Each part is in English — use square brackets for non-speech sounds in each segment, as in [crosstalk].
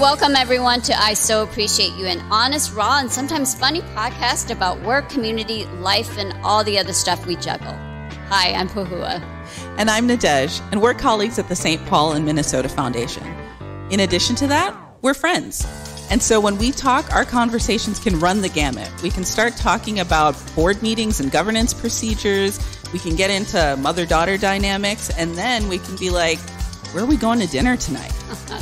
welcome everyone to I So Appreciate You, an honest, raw, and sometimes funny podcast about work, community, life, and all the other stuff we juggle. Hi, I'm Pahua. And I'm Nadej, and we're colleagues at the St. Paul and Minnesota Foundation. In addition to that, we're friends. And so when we talk, our conversations can run the gamut. We can start talking about board meetings and governance procedures. We can get into mother daughter dynamics. And then we can be like, where are we going to dinner tonight?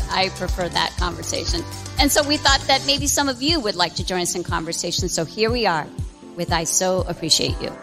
[laughs] I prefer that conversation. And so we thought that maybe some of you would like to join us in conversation. So here we are with I So Appreciate You.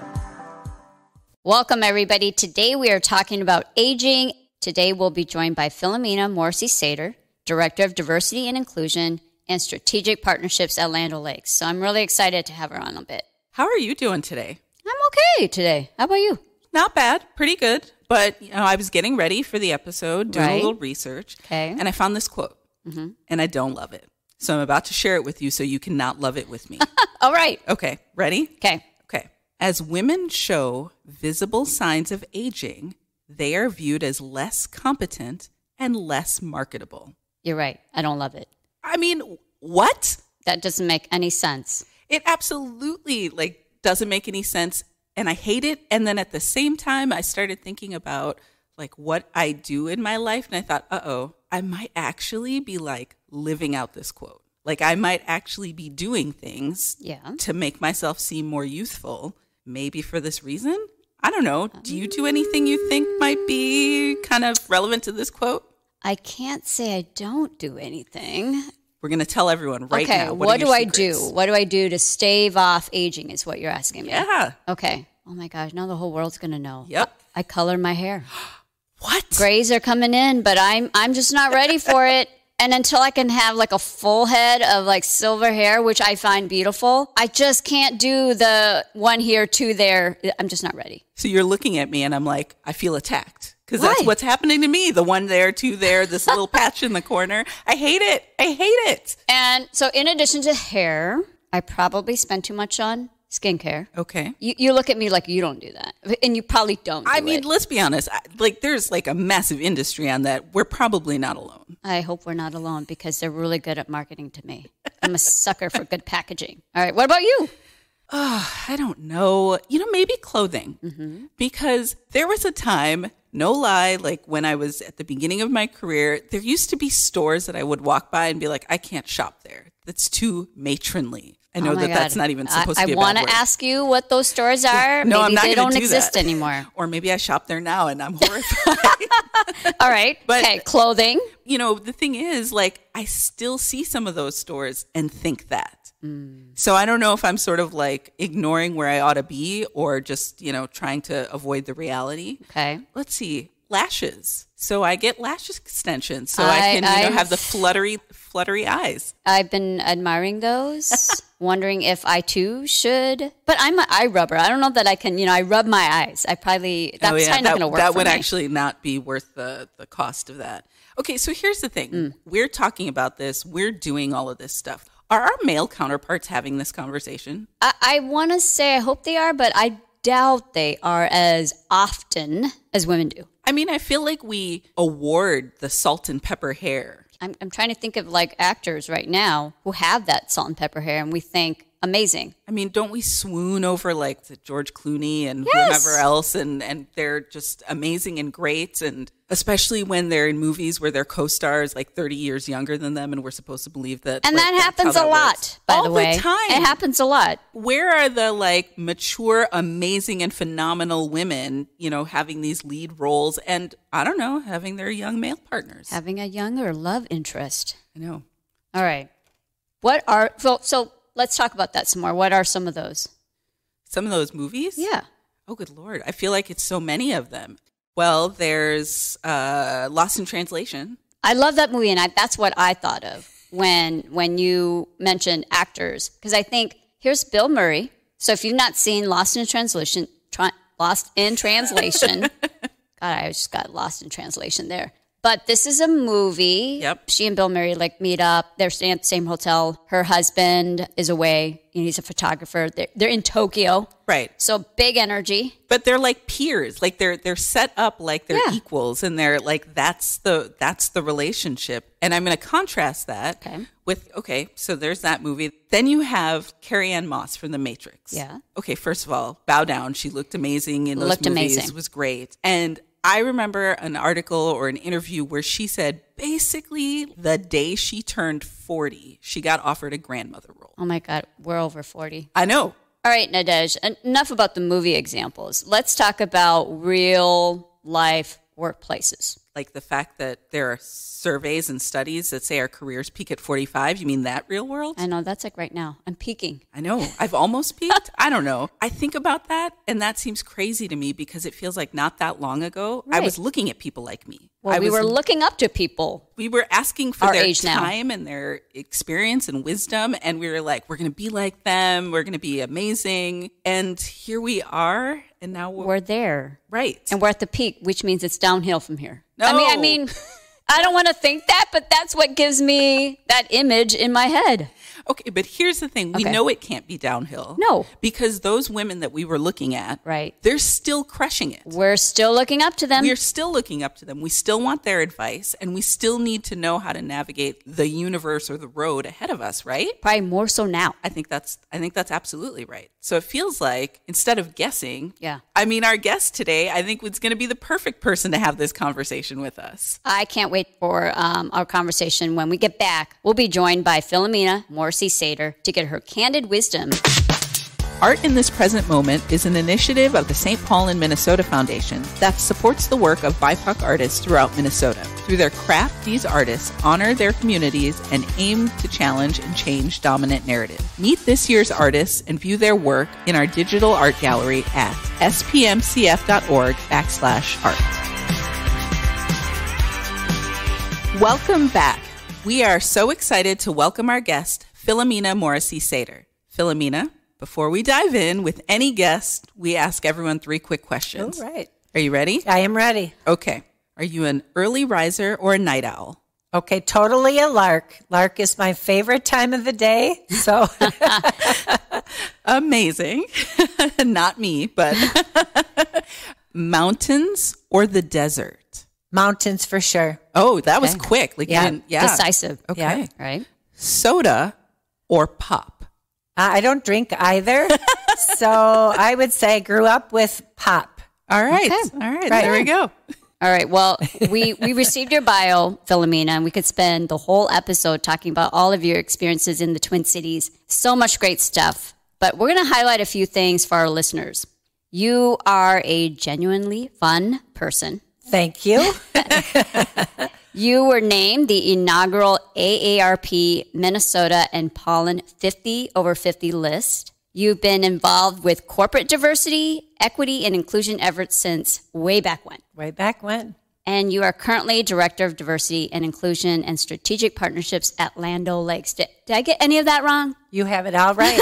Welcome, everybody. Today we are talking about aging. Today we'll be joined by Philomena Morrissey Sater, Director of Diversity and Inclusion and Strategic Partnerships at Land O'Lakes. So I'm really excited to have her on a bit. How are you doing today? I'm okay today. How about you? Not bad. Pretty good. But you know, I was getting ready for the episode, doing right. a little research, okay. and I found this quote, mm-hmm. and I don't love it. So I'm about to share it with you, so you cannot love it with me. [laughs] All right. Okay. Ready? Okay. Okay. As women show visible signs of aging, they are viewed as less competent and less marketable. You're right. I don't love it. I mean, what? That doesn't make any sense. It absolutely like doesn't make any sense and I hate it. And then at the same time, I started thinking about like what I do in my life. And I thought, uh oh, I might actually be like living out this quote. Like I might actually be doing things yeah. to make myself seem more youthful, maybe for this reason. I don't know. Do you do anything you think might be kind of relevant to this quote? I can't say I don't do anything. We're going to tell everyone right okay, now. What, what do secrets? I do? What do I do to stave off aging? Is what you're asking me. Yeah. Okay. Oh my gosh. Now the whole world's going to know. Yep. I color my hair. [gasps] what? Grays are coming in, but I'm I'm just not ready for [laughs] it. And until I can have like a full head of like silver hair, which I find beautiful, I just can't do the one here, two there. I'm just not ready. So you're looking at me and I'm like, I feel attacked because that's what's happening to me. The one there, two there, this [laughs] little patch in the corner. I hate it. I hate it. And so, in addition to hair, I probably spend too much on skincare. Okay. You, you look at me like you don't do that. And you probably don't. Do I mean, it. let's be honest. I, like, there's like a massive industry on that. We're probably not alone. I hope we're not alone because they're really good at marketing to me. I'm a sucker for good packaging. All right. What about you? Oh, I don't know. You know, maybe clothing. Mm-hmm. Because there was a time, no lie, like when I was at the beginning of my career, there used to be stores that I would walk by and be like, I can't shop there. That's too matronly. I know oh that God. that's not even supposed I, to be. I want to ask you what those stores are. Yeah. No, maybe I'm not they don't do exist that. anymore. [laughs] Or maybe I shop there now and I'm [laughs] horrified. All right. but okay, clothing. You know, the thing is, like, I still see some of those stores and think that. Mm. So I don't know if I'm sort of like ignoring where I ought to be or just, you know, trying to avoid the reality. Okay. Let's see. Lashes. So I get lash extensions, so I, I can you know, have the fluttery fluttery eyes. I've been admiring those, [laughs] wondering if I too should. But I'm an eye rubber. I don't know that I can. You know, I rub my eyes. I probably oh, that's oh, yeah. that, not going to work. That would me. actually not be worth the the cost of that. Okay, so here's the thing: mm. we're talking about this. We're doing all of this stuff. Are our male counterparts having this conversation? I, I want to say I hope they are, but I doubt they are as often as women do. I mean, I feel like we award the salt and pepper hair. I'm, I'm trying to think of like actors right now who have that salt and pepper hair, and we think, amazing. I mean, don't we swoon over like the George Clooney and yes. whoever else, and and they're just amazing and great, and especially when they're in movies where their co-stars like 30 years younger than them, and we're supposed to believe that. And like, that happens that a lot, works. by All the way. The time. It happens a lot. Where are the like mature, amazing, and phenomenal women? You know, having these lead roles, and I don't know, having their young male partners, having a younger love interest. I know. All right. What are so so let's talk about that some more. What are some of those? Some of those movies? Yeah. Oh, good lord! I feel like it's so many of them. Well, there's uh, Lost in Translation. I love that movie, and I, that's what I thought of when when you mentioned actors because I think here's Bill Murray. So if you've not seen Lost in Translation, tra- Lost in Translation, [laughs] God, I just got lost in translation there. But this is a movie. Yep. She and Bill Murray like meet up. They're staying at the same hotel. Her husband is away. He's a photographer. They're, they're in Tokyo. Right. So big energy. But they're like peers. Like they're they're set up like they're yeah. equals and they're like that's the that's the relationship. And I'm going to contrast that okay. with okay, so there's that movie. Then you have Carrie Ann Moss from The Matrix. Yeah. Okay, first of all, bow down. She looked amazing in those looked movies. Amazing. It was great. And I remember an article or an interview where she said basically the day she turned 40, she got offered a grandmother role. Oh my God, we're over 40. I know. All right, Nadej, enough about the movie examples. Let's talk about real life workplaces like the fact that there are surveys and studies that say our careers peak at 45 you mean that real world i know that's like right now i'm peaking i know i've almost [laughs] peaked i don't know i think about that and that seems crazy to me because it feels like not that long ago right. i was looking at people like me well, I we was, were looking up to people we were asking for their time now. and their experience and wisdom and we were like we're going to be like them we're going to be amazing and here we are and now we're, we're, there. Right. And we're at the peak, which means it's downhill from here. No. I mean, I mean, [laughs] I don't want to think that, but that's what gives me that image in my head. Okay, but here's the thing: we okay. know it can't be downhill. No, because those women that we were looking at, right? They're still crushing it. We're still looking up to them. We're still looking up to them. We still want their advice, and we still need to know how to navigate the universe or the road ahead of us, right? Probably more so now. I think that's I think that's absolutely right. So it feels like instead of guessing, yeah. I mean, our guest today, I think, was going to be the perfect person to have this conversation with us. I can't wait for um, our conversation when we get back. We'll be joined by Philomena Morse. Sater to get her candid wisdom. Art in This Present Moment is an initiative of the St. Paul and Minnesota Foundation that supports the work of BIPOC artists throughout Minnesota. Through their craft, these artists honor their communities and aim to challenge and change dominant narratives. Meet this year's artists and view their work in our digital art gallery at spmcf.org backslash art. Welcome back. We are so excited to welcome our guest, Philomena Morrissey Sater. Philomena, before we dive in with any guest, we ask everyone three quick questions. All right. Are you ready? I am ready. Okay. Are you an early riser or a night owl? Okay, totally a lark. Lark is my favorite time of the day. So [laughs] amazing. [laughs] Not me, but [laughs] mountains or the desert? Mountains for sure. Oh, that okay. was quick. Like yeah, yeah. decisive. Okay. Yeah, right. Soda or pop? I don't drink either. [laughs] so I would say grew up with pop. All right. Okay. All right. right. There we go. All right. Well, we, we received your bio, Philomena, and we could spend the whole episode talking about all of your experiences in the Twin Cities. So much great stuff. But we're going to highlight a few things for our listeners. You are a genuinely fun person. Thank you. [laughs] You were named the inaugural AARP Minnesota and Pollen 50 over 50 list. You've been involved with corporate diversity, equity, and inclusion efforts since way back when. Way back when. And you are currently Director of Diversity and Inclusion and Strategic Partnerships at Lando Lakes. Did, did I get any of that wrong? You have it all right.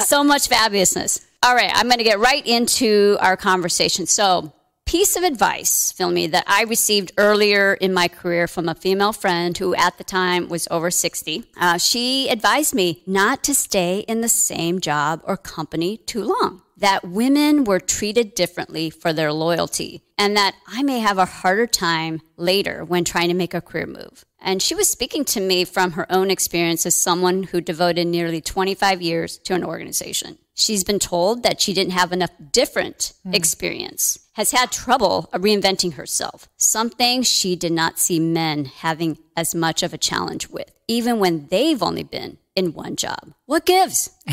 [laughs] [laughs] so much fabulousness. All right, I'm going to get right into our conversation. So, piece of advice, Filmy, that I received earlier in my career from a female friend who at the time was over 60. Uh, she advised me not to stay in the same job or company too long, that women were treated differently for their loyalty, and that I may have a harder time later when trying to make a career move. And she was speaking to me from her own experience as someone who devoted nearly 25 years to an organization. She's been told that she didn't have enough different mm. experience has had trouble reinventing herself, something she did not see men having as much of a challenge with, even when they've only been in one job. What gives? [laughs]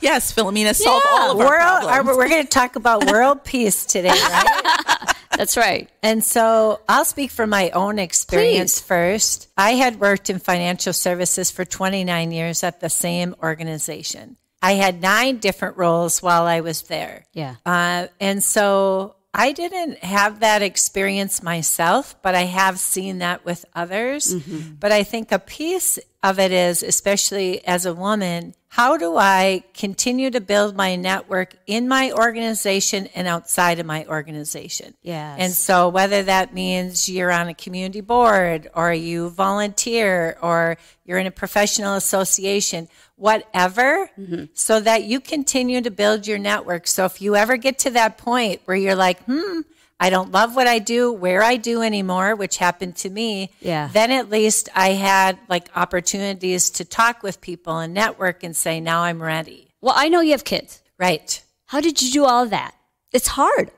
yes, Philomena, solve yeah. all of world, our problems. Are, we're going to talk about [laughs] world peace today, right? [laughs] That's right. And so I'll speak from my own experience Please. first. I had worked in financial services for 29 years at the same organization. I had nine different roles while I was there. Yeah. Uh, and so I didn't have that experience myself, but I have seen that with others. Mm-hmm. But I think a piece of it is, especially as a woman, how do I continue to build my network in my organization and outside of my organization? Yeah, And so whether that means you're on a community board or you volunteer or you're in a professional association, whatever, mm -hmm. so that you continue to build your network. So if you ever get to that point where you're like, hmm, I don't love what I do, where I do anymore, which happened to me. Yeah. Then at least I had like opportunities to talk with people and network and say, now I'm ready. Well, I know you have kids. Right. How did you do all that? It's hard.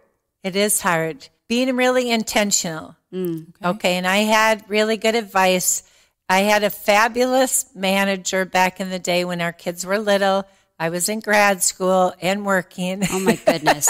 It is hard. Being really intentional. Mm, okay. okay. And I had really good advice. I had a fabulous manager back in the day when our kids were little I was in grad school and working. Oh my goodness.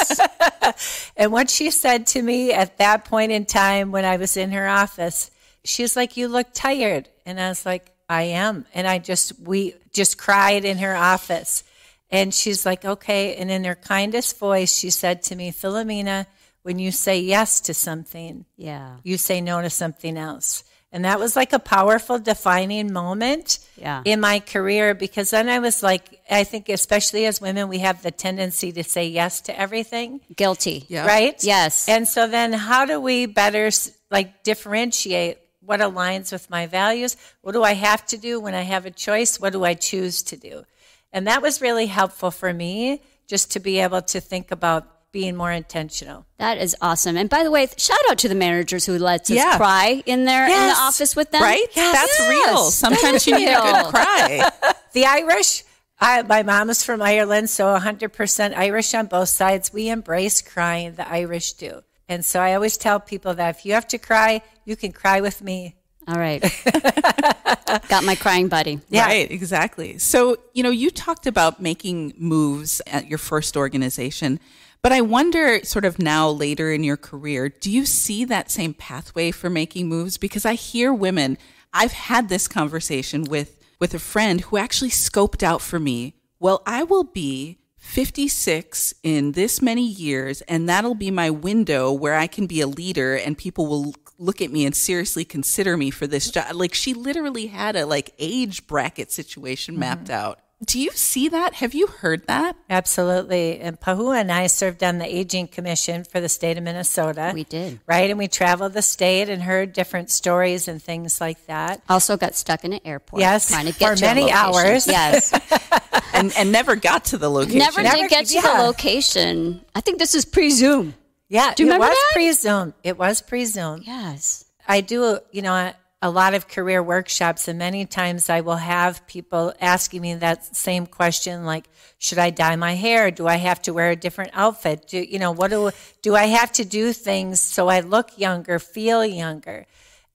[laughs] and what she said to me at that point in time when I was in her office, she was like, You look tired. And I was like, I am. And I just, we just cried in her office. And she's like, Okay. And in her kindest voice, she said to me, Philomena, when you say yes to something, yeah, you say no to something else. And that was like a powerful defining moment yeah. in my career because then I was like, I think, especially as women, we have the tendency to say yes to everything. Guilty. Right? Yes. And so then, how do we better like differentiate what aligns with my values? What do I have to do when I have a choice? What do I choose to do? And that was really helpful for me just to be able to think about being more intentional. That is awesome. And by the way, shout out to the managers who let us yeah. cry in there yes. in the office with them. Right? Yes. That's yes. real. Sometimes you need a good cry. [laughs] the Irish, I, my mom is from Ireland, so 100% Irish on both sides. We embrace crying. The Irish do. And so I always tell people that if you have to cry, you can cry with me. All right. [laughs] Got my crying buddy. Yeah. Right, exactly. So, you know, you talked about making moves at your first organization. But I wonder, sort of now later in your career, do you see that same pathway for making moves? Because I hear women, I've had this conversation with, with a friend who actually scoped out for me, well, I will be 56 in this many years, and that'll be my window where I can be a leader and people will look at me and seriously consider me for this job. Like she literally had a like age bracket situation mapped mm-hmm. out. Do you see that? Have you heard that? Absolutely. And Pahua and I served on the Aging Commission for the state of Minnesota. We did. Right? And we traveled the state and heard different stories and things like that. Also got stuck in an airport. Yes. Trying to get for to many hours. Yes. [laughs] and, and never got to the location. Never, never did get to yeah. the location. I think this is pre Zoom. Yeah. Do you remember that? Pre Zoom. It was pre Zoom. Yes. I do, you know, a lot of career workshops, and many times I will have people asking me that same question, like, "Should I dye my hair? Do I have to wear a different outfit? Do you know what do do I have to do things so I look younger, feel younger?"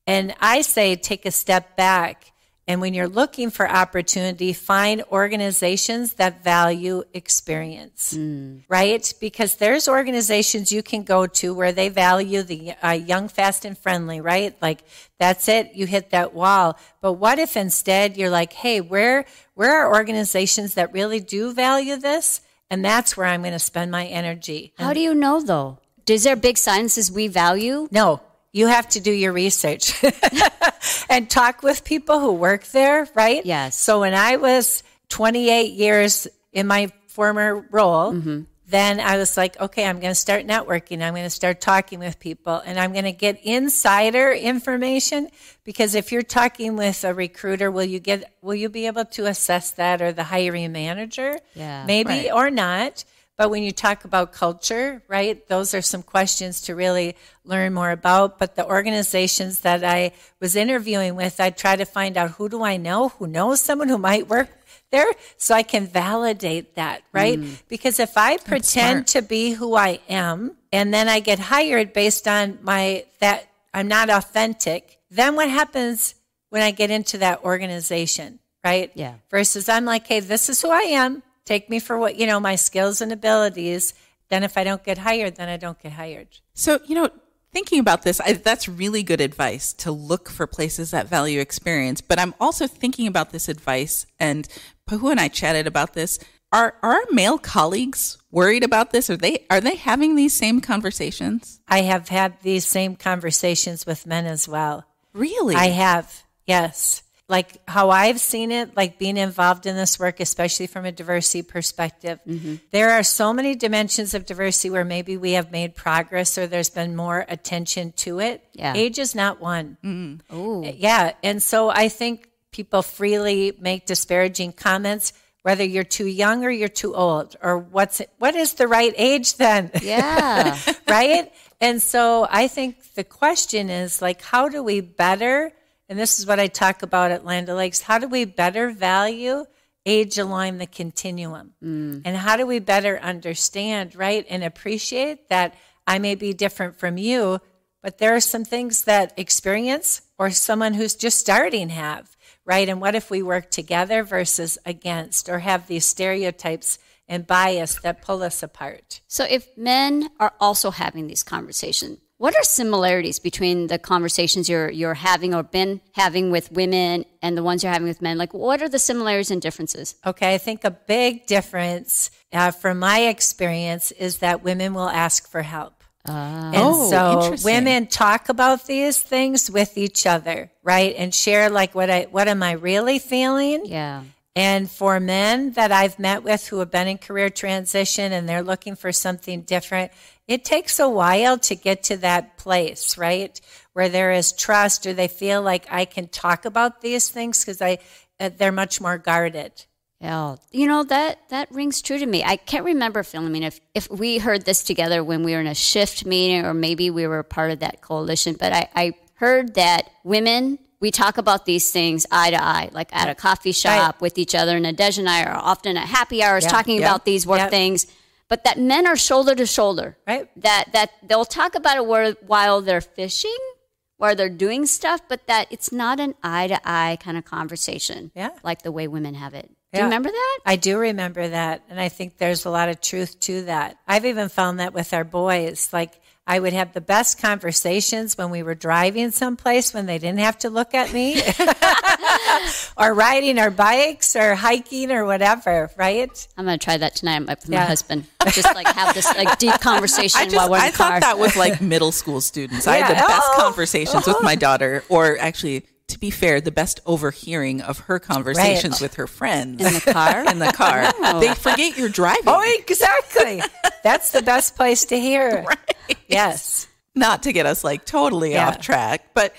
And I say, take a step back and when you're looking for opportunity, find organizations that value experience, mm. right? Because there's organizations you can go to where they value the uh, young, fast, and friendly, right? Like that's it, you hit that wall. But what if instead you're like, hey, where where are organizations that really do value this? And that's where I'm going to spend my energy. How do you know though? Is there big signs as we value? No, you have to do your research [laughs] and talk with people who work there, right? Yes. So when I was 28 years in my former role, mm-hmm. then I was like, okay, I'm going to start networking. I'm going to start talking with people and I'm going to get insider information because if you're talking with a recruiter, will you get will you be able to assess that or the hiring manager? Yeah. Maybe right. or not. But when you talk about culture, right, those are some questions to really learn more about. But the organizations that I was interviewing with, I try to find out who do I know, who knows someone who might work there, so I can validate that, right? Mm. Because if I pretend to be who I am and then I get hired based on my that I'm not authentic, then what happens when I get into that organization, right? Yeah. Versus I'm like, hey, this is who I am take me for what, you know, my skills and abilities. Then if I don't get hired, then I don't get hired. So, you know, thinking about this, I, that's really good advice to look for places that value experience. But I'm also thinking about this advice, and Pahu and I chatted about this. Are, are our male colleagues worried about this? Are they are they having these same conversations? I have had these same conversations with men as well. Really? I have. Yes like how I've seen it, like being involved in this work, especially from a diversity perspective, mm-hmm. there are so many dimensions of diversity where maybe we have made progress or there's been more attention to it. Yeah. Age is not one. Mm. Oh, yeah. And so I think people freely make disparaging comments whether you're too young or you're too old or what's what is the right age then yeah [laughs] right and so i think the question is like how do we better and this is what I talk about at Land Lakes how do we better value? age align the continuum? Mm. And how do we better understand, right, and appreciate that I may be different from you, but there are some things that experience or someone who's just starting have, right? And what if we work together versus against or have these stereotypes? And bias that pull us apart. So, if men are also having these conversations, what are similarities between the conversations you're you're having or been having with women and the ones you're having with men? Like, what are the similarities and differences? Okay, I think a big difference uh, from my experience is that women will ask for help. Uh, and oh, so women talk about these things with each other, right? And share like what I what am I really feeling? Yeah. And for men that I've met with who have been in career transition and they're looking for something different, it takes a while to get to that place, right? Where there is trust or they feel like I can talk about these things because I uh, they're much more guarded. Yeah, you know that that rings true to me. I can't remember, Philomena, if if we heard this together when we were in a shift meeting, or maybe we were part of that coalition. But I, I heard that women we talk about these things eye to eye, like at a coffee shop right. with each other, and Adej and I are often at happy hours yeah, talking yeah, about these work yeah. things but that men are shoulder to shoulder, right? That that they'll talk about it while they're fishing, while they're doing stuff, but that it's not an eye to eye kind of conversation, yeah, like the way women have it. Do you remember that? I do remember that. And I think there's a lot of truth to that. I've even found that with our boys. Like, I would have the best conversations when we were driving someplace when they didn't have to look at me [laughs] or riding our bikes or hiking or whatever, right? I'm going to try that tonight with yeah. my husband. Just like have this like deep [laughs] conversation just, while we're in I the car. I thought that was like middle school students. Yeah. I had the best oh. conversations with my oh. daughter or actually to be fair, the best overhearing of her conversations right. with her friends in the car. [laughs] in the car, oh. they forget you're driving. Oh, exactly. That's the best place to hear. [laughs] Right. Yes. Not to get us like totally yeah. off track, but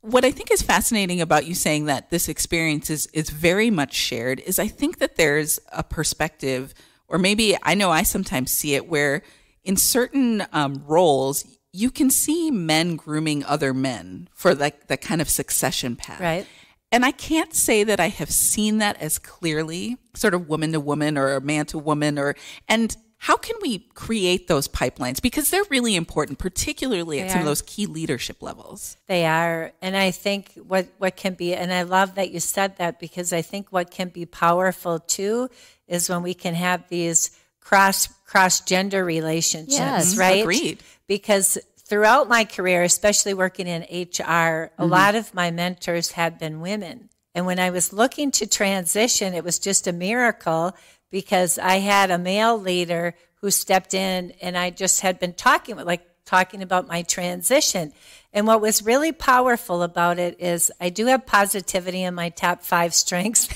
what I think is fascinating about you saying that this experience is is very much shared is I think that there's a perspective, or maybe I know I sometimes see it where in certain um, roles you can see men grooming other men for like the kind of succession path. Right. And I can't say that I have seen that as clearly, sort of woman to woman or man to woman or and how can we create those pipelines because they're really important particularly they at some of those key leadership levels they are and i think what what can be and i love that you said that because i think what can be powerful too is when we can have these cross cross gender relationships, yes, right? Agreed. Because throughout my career, especially working in HR, mm-hmm. a lot of my mentors had been women. And when I was looking to transition, it was just a miracle because I had a male leader who stepped in and I just had been talking with like talking about my transition. And what was really powerful about it is I do have positivity in my top five strengths.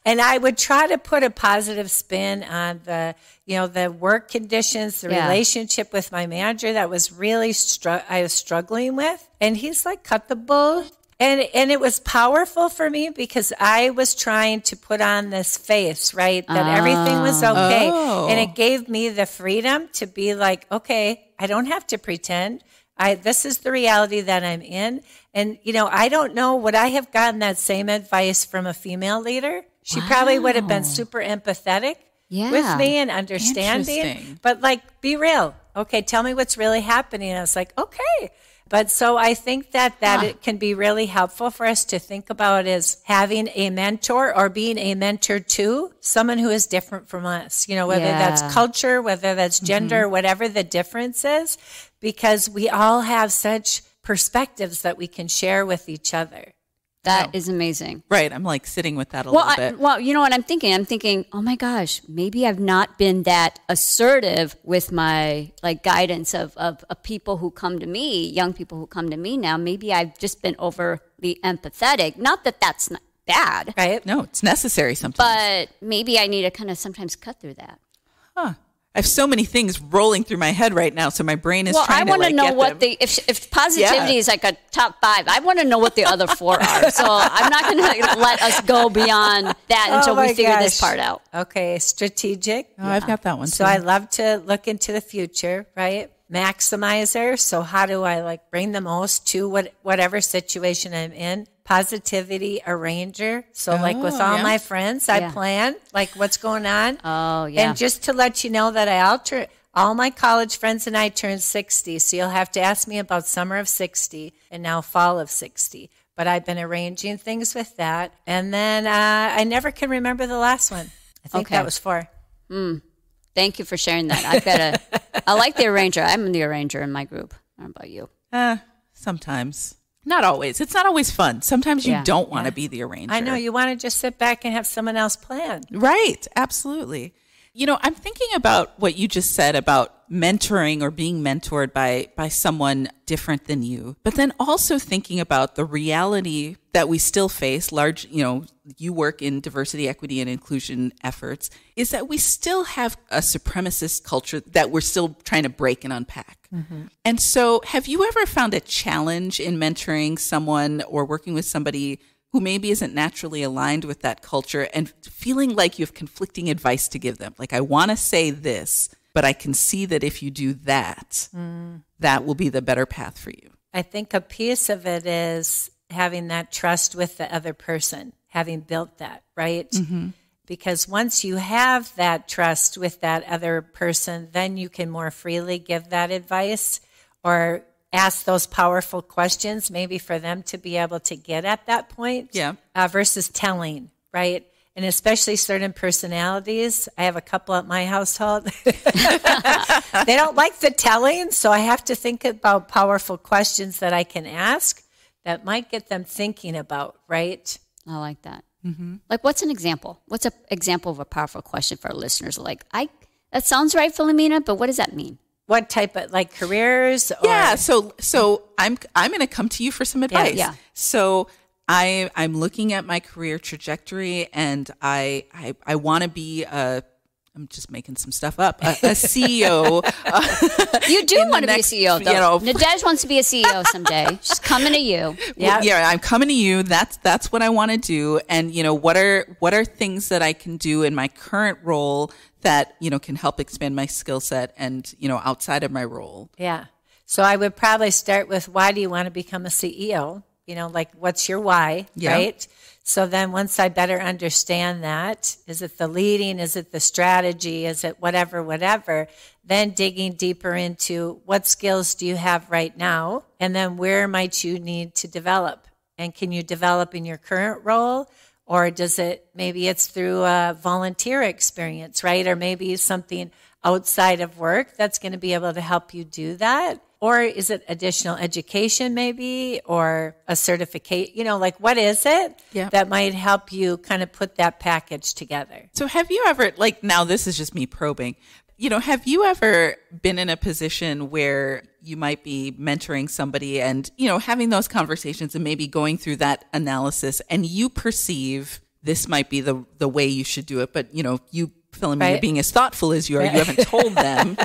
[laughs] and I would try to put a positive spin on the, you know, the work conditions, the yeah. relationship with my manager that was really str- I was struggling with. And he's like, cut the bull. And, and it was powerful for me because I was trying to put on this face, right? That everything was okay. Oh. And it oh. gave me the freedom to be like, okay, I don't have to pretend. I this is the reality that I'm in. And you know, I don't know would I have gotten that same advice from a female leader? She wow. probably would have been super empathetic yeah. with me and understanding. But like be real. Okay, tell me what's really happening. I was like, okay. But so I think that that huh. Ah. it can be really helpful for us to think about as having a mentor or being a mentor to someone who is different from us. You know, whether yeah. that's culture, whether that's gender, mm-hmm. whatever the difference is, because we all have such perspectives that we can share with each other. That no. is amazing. Right. I'm like sitting with that a well, little bit. I, well, you know what I'm thinking? I'm thinking, oh my gosh, maybe I've not been that assertive with my like guidance of, of, of people who come to me, young people who come to me now. Maybe I've just been overly empathetic. Not that that's not bad. Right. No, it's necessary sometimes. But maybe I need to kind of sometimes cut through that. Huh. I have so many things rolling through my head right now, so my brain is. Well, I want to know what them. the if if positivity yeah. is like a top five. I want to know what the other four are. [laughs] So I'm not going to let us go beyond that oh until we figure gosh. this part out. Okay, strategic. Oh, yeah. I've got that one. Too. So I love to look into the future, right? Maximizer. So how do I like bring the most to what whatever situation I'm in? positivity arranger. So, oh, like with all oh, yeah. my friends, I yeah. plan like what's going on. [laughs] Oh, yeah. And just to let you know that I alter all my college friends and I turned 60. So, you'll have to ask me about summer of 60 and now fall of 60. But I've been arranging things with that. And then uh, I never can remember the last one. I think okay. that was four. Mm. Thank you for sharing that. I've got a, I like the arranger. I'm the arranger in my group. How about you? Uh, sometimes not always. It's not always fun. Sometimes you yeah, don't want to yeah. be the arranger. I know. You want to just sit back and have someone else plan. Right. Absolutely. You know, I'm thinking about what you just said about mentoring or being mentored by by someone different than you. But then also thinking about the reality that we still face large, you know, you work in diversity, equity and inclusion efforts is that we still have a supremacist culture that we're still trying to break and unpack. Mm-hmm. And so, have you ever found a challenge in mentoring someone or working with somebody who maybe isn't naturally aligned with that culture and feeling like you have conflicting advice to give them? Like, I want to say this, but I can see that if you do that, mm. that will be the better path for you. I think a piece of it is having that trust with the other person, having built that, right? Mm-hmm because once you have that trust with that other person, then you can more freely give that advice or ask those powerful questions, maybe for them to be able to get at that point. Yeah. Uh, versus telling, right? And especially certain personalities. I have a couple at my household. [laughs] they don't like the telling, so I have to think about powerful questions that I can ask that might get them thinking about, right? I like that. Mm-hmm. Like, what's an example? What's an example of a powerful question for our listeners? Like, I that sounds right, Philomena, but what does that mean? What type of like careers? Or- yeah. So, so I'm I'm going to come to you for some advice. Yeah, yeah. So I I'm looking at my career trajectory, and I I, I want to be a I'm just making some stuff up. A, a CEO. Uh, [laughs] you do want to next, be a CEO, though. You know, Nadej wants to be a CEO someday. [laughs] She's coming to you. Yeah, well, yeah. I'm coming to you. That's that's what I want to do. And you know, what are what are things that I can do in my current role that you know can help expand my skill set and you know outside of my role. Yeah. So I would probably start with why do you want to become a CEO? You know, like what's your why, yeah. right? So then once I better understand that, is it the leading? Is it the strategy? Is it whatever, whatever? Then digging deeper into what skills do you have right now? And then where might you need to develop? And can you develop in your current role? Or does it, maybe it's through a volunteer experience, right? Or maybe something outside of work that's going to be able to help you do that. Or is it additional education, maybe, or a certificate? You know, like what is it yep. that might help you kind of put that package together? So, have you ever, like, now this is just me probing, you know, have you ever been in a position where you might be mentoring somebody and, you know, having those conversations and maybe going through that analysis and you perceive this might be the the way you should do it, but you know, you Philomena, right? being as thoughtful as you are, right. you haven't told them.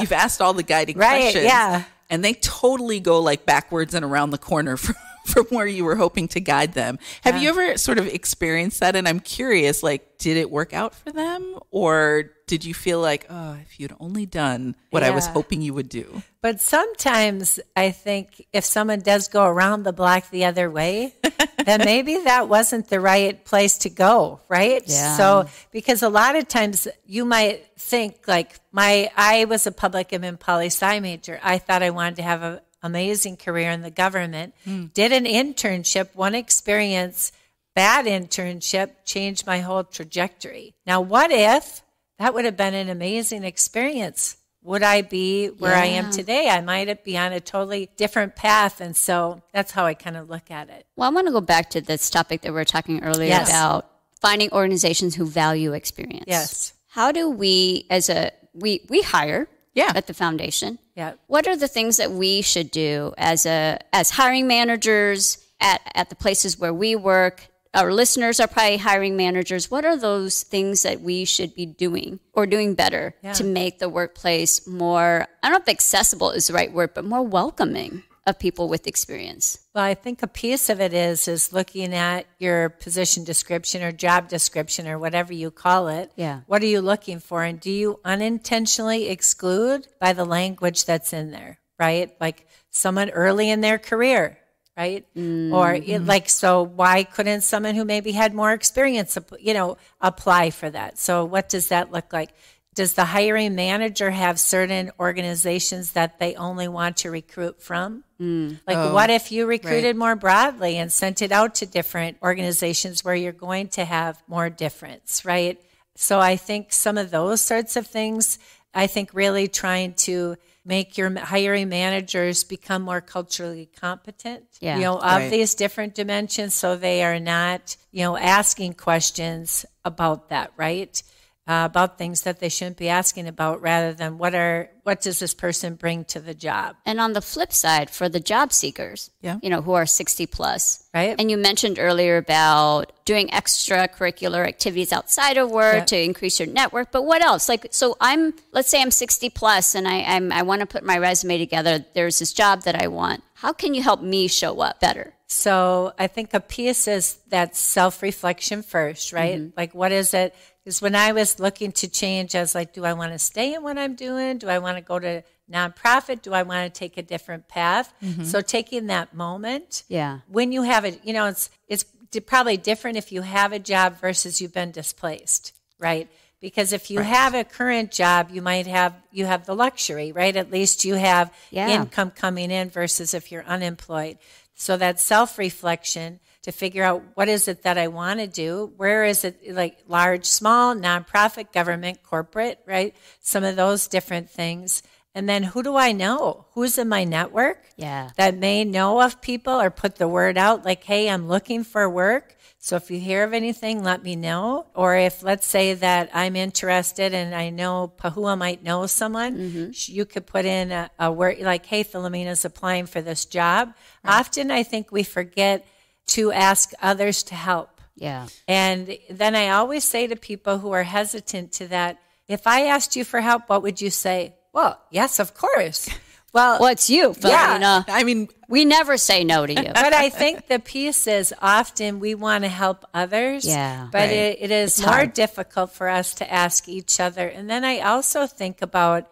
You've asked all the guiding [laughs] right, questions. Yeah. And they totally go like backwards and around the corner from from where you were hoping to guide them. Have yeah. you ever sort of experienced that? And I'm curious, like, did it work out for them? Or did you feel like, oh, if you'd only done what yeah. I was hoping you would do? But sometimes I think if someone does go around the block the other way, [laughs] then maybe that wasn't the right place to go, right? Yeah. So, because a lot of times you might think, like, my, I was a public and poli sci major. I thought I wanted to have a, amazing career in the government, mm. did an internship, one experience, bad internship changed my whole trajectory. Now, what if that would have been an amazing experience? Would I be where yeah. I am today? I might be on a totally different path. And so that's how I kind of look at it. Well, I want to go back to this topic that we were talking earlier yes. about finding organizations who value experience. Yes. How do we, as a, we, we hire yeah. at the foundation. Yeah. What are the things that we should do as a as hiring managers at, at the places where we work? Our listeners are probably hiring managers. What are those things that we should be doing or doing better yeah. to make the workplace more I don't know if accessible is the right word, but more welcoming? of people with experience. Well, I think a piece of it is is looking at your position description or job description or whatever you call it. Yeah. What are you looking for and do you unintentionally exclude by the language that's in there, right? Like someone early in their career, right? Mm-hmm. Or it, like so why couldn't someone who maybe had more experience, you know, apply for that? So what does that look like? Does the hiring manager have certain organizations that they only want to recruit from? Mm. Like, oh, what if you recruited right. more broadly and sent it out to different organizations where you're going to have more difference, right? So I think some of those sorts of things, I think really trying to make your hiring managers become more culturally competent yeah. you know of right. these different dimensions so they are not you know asking questions about that right uh, about things that they shouldn't be asking about rather than what are what does this person bring to the job and on the flip side for the job seekers yeah. you know who are 60 plus right and you mentioned earlier about doing extracurricular activities outside of work yeah. to increase your network but what else like so i'm let's say i'm 60 plus and i I'm, i want to put my resume together there's this job that i want how can you help me show up better so i think a piece is that self-reflection first right mm -hmm. like what is it because when I was looking to change, I was like, do I want to stay in what I'm doing? Do I want to go to nonprofit? Do I want to take a different path? Mm-hmm. So taking that moment, yeah, when you have it, you know, it's it's probably different if you have a job versus you've been displaced, right? Because if you right. have a current job, you might have you have the luxury, right? At least you have yeah. income coming in versus if you're unemployed. So that self reflection to figure out what is it that I want to do? Where is it like large, small, nonprofit, government, corporate, right? Some of those different things. And then who do I know? Who's in my network? Yeah. That may know of people or put the word out like, hey, I'm looking for work. So if you hear of anything, let me know. Or if let's say that I'm interested and I know Pahua might know someone, mm -hmm. you could put in a, a word like, hey, Philomena's applying for this job. Right. Often I think we forget to ask others to help. Yeah. And then I always say to people who are hesitant to that, if I asked you for help, what would you say? Well, yes, of course. [laughs] Well, well, it's you, Felina? Yeah, I mean, we never say no to you. [laughs] but I think the piece is often we want to help others. Yeah. But right. it, it is it's more hard. difficult for us to ask each other. And then I also think about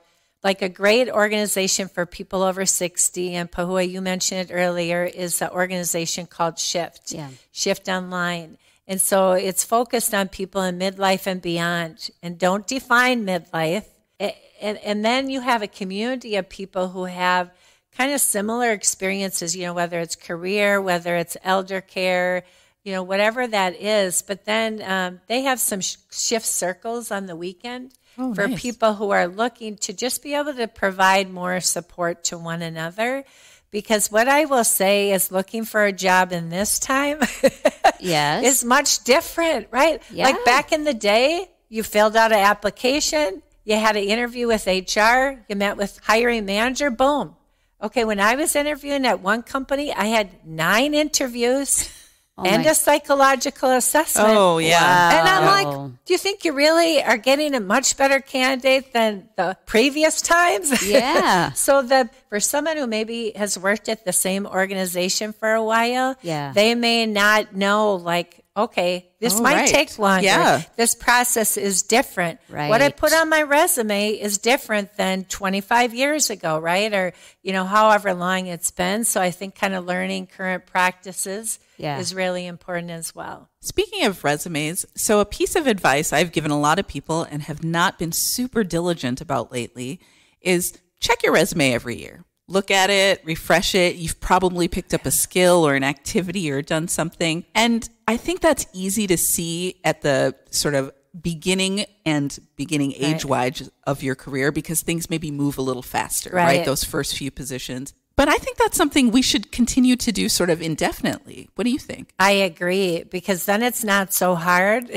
like a great organization for people over 60 and pahua you mentioned it earlier is an organization called shift yeah. shift online and so it's focused on people in midlife and beyond and don't define midlife and, and then you have a community of people who have kind of similar experiences you know whether it's career whether it's elder care you know whatever that is but then um, they have some sh- shift circles on the weekend oh, for nice. people who are looking to just be able to provide more support to one another. Because what I will say is looking for a job in this time [laughs] yes. is much different, right? Yeah. Like back in the day, you filled out an application, you had an interview with HR, you met with hiring manager, boom. Okay, when I was interviewing at one company, I had nine interviews. Oh and my. a psychological assessment. Oh yeah. Wow. And I'm like, do you think you really are getting a much better candidate than the previous times? [laughs] Yeah. so that for someone who maybe has worked at the same organization for a while, yeah. they may not know like okay, this oh, might right. take longer. Yeah. This process is different. Right. What I put on my resume is different than 25 years ago, right? Or, you know, however long it's been. So I think kind of learning current practices yeah. is really important as well. Speaking of resumes, so a piece of advice I've given a lot of people and have not been super diligent about lately is check your resume every year look at it, refresh it. You've probably picked up a skill or an activity or done something. And I think that's easy to see at the sort of beginning and beginning age wise of your career because things maybe move a little faster, right. right? Those first few positions. But I think that's something we should continue to do sort of indefinitely. What do you think? I agree because then it's not so hard.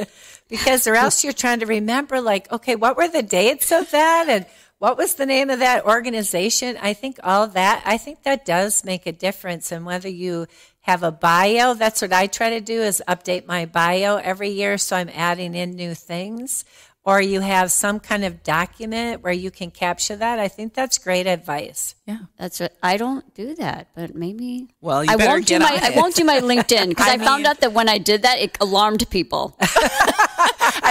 [laughs] because or else you're trying to remember like, okay, what were the dates of that and what was the name of that organization? I think all that, I think that does make a difference. And whether you have a bio, that's what I try to do is update my bio every year. So I'm adding in new things or you have some kind of document where you can capture that. I think that's great advice. Yeah, that's what I don't do that, but maybe. Well, I won't do my it. I won't do my LinkedIn because [laughs] I, I mean, found out that when I did that, it alarmed people. [laughs]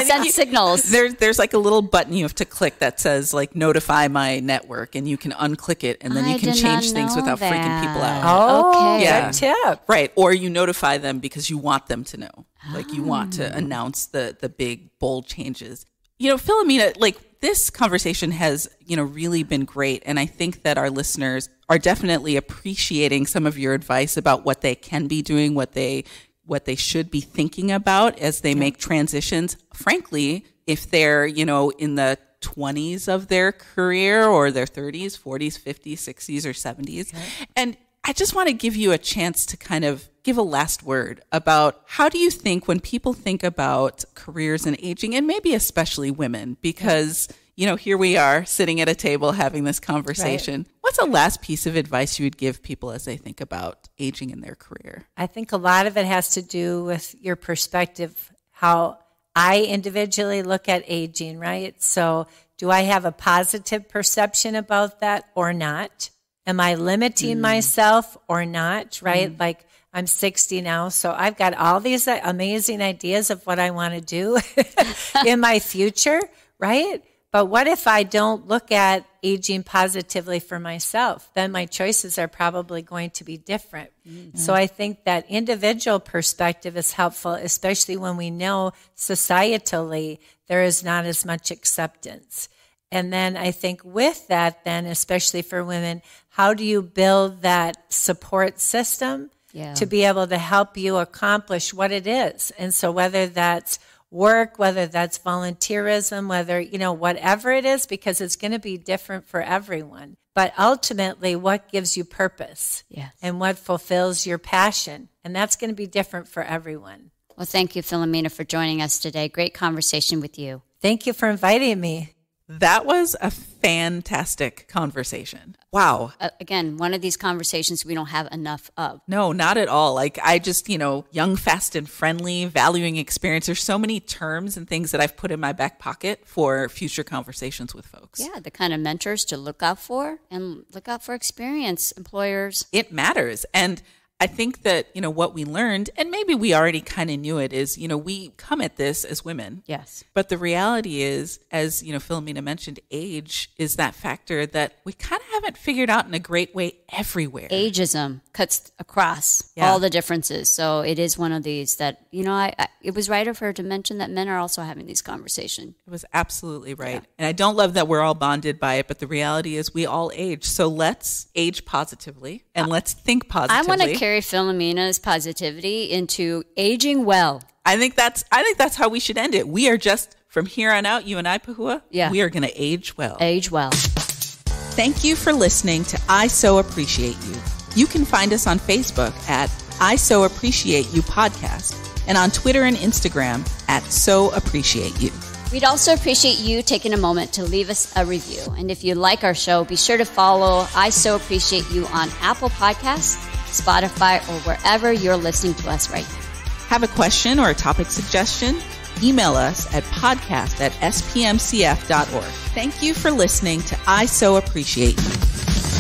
I send [laughs] you, signals. There's there's like a little button you have to click that says like notify my network, and you can unclick it, and then I you can change things without that. freaking people out. Oh, okay. yeah. tip. Right, or you notify them because you want them to know. Like you want to oh. announce the the big bold changes. You know, Philomena, like this conversation has you know really been great and i think that our listeners are definitely appreciating some of your advice about what they can be doing what they what they should be thinking about as they make transitions. Frankly, if they're, you know, in the 20s of their career or their 30s, 40s, 50s, 60s, or 70s. And I just want to give you a chance to kind of give a last word about how do you think when people think about careers and aging, and maybe especially women, because you know, here we are sitting at a table having this conversation. Right. What's a last piece of advice you would give people as they think about aging in their career? I think a lot of it has to do with your perspective, how I individually look at aging, right? So, do I have a positive perception about that or not? Am I limiting mm. myself or not, right? Mm. Like, I'm 60 now, so I've got all these amazing ideas of what I want to do [laughs] in my future, right? But what if I don't look at aging positively for myself? Then my choices are probably going to be different. Mm-hmm. So I think that individual perspective is helpful, especially when we know societally there is not as much acceptance. And then I think with that, then, especially for women, how do you build that support system yeah. to be able to help you accomplish what it is? And so whether that's work, whether that's volunteerism, whether, you know, whatever it is, because it's going to be different for everyone. But ultimately, what gives you purpose yes. and what fulfills your passion? And that's going to be different for everyone. Well, thank you, Philomena, for joining us today. Great conversation with you. Thank you for inviting me. That was a fantastic conversation. Wow. Uh, again, one of these conversations we don't have enough of. No, not at all. Like, I just, you know, young, fast, and friendly, valuing experience. There's so many terms and things that I've put in my back pocket for future conversations with folks. Yeah, the kind of mentors to look out for and look out for experience employers. It matters. And I think that, you know, what we learned, and maybe we already kind of knew it, is, you know, we come at this as women. Yes. But the reality is, as, you know, Philomena mentioned, age is that factor that we kind of haven't figured out in a great way everywhere. Ageism cuts across yeah. all the differences. So it is one of these that, you know, I, I, it was right of her to mention that men are also having these conversations. It was absolutely right. Yeah. And I don't love that we're all bonded by it, but the reality is we all age. So let's age positively and let's think positively. I Terry Filomena's positivity into aging well. I think that's I think that's how we should end it. We are just from here on out, you and I, Pahua, yeah. we are going to age well. Age well. Thank you for listening to I So Appreciate You. You can find us on Facebook at I So Appreciate You Podcast and on Twitter and Instagram at So Appreciate You. We'd also appreciate you taking a moment to leave us a review. And if you like our show, be sure to follow I So Appreciate You on Apple Podcasts Spotify, or wherever you're listening to us right now. Have a question or a topic suggestion? Email us at podcast at spmcf.org. Thank you for listening to I So Appreciate You.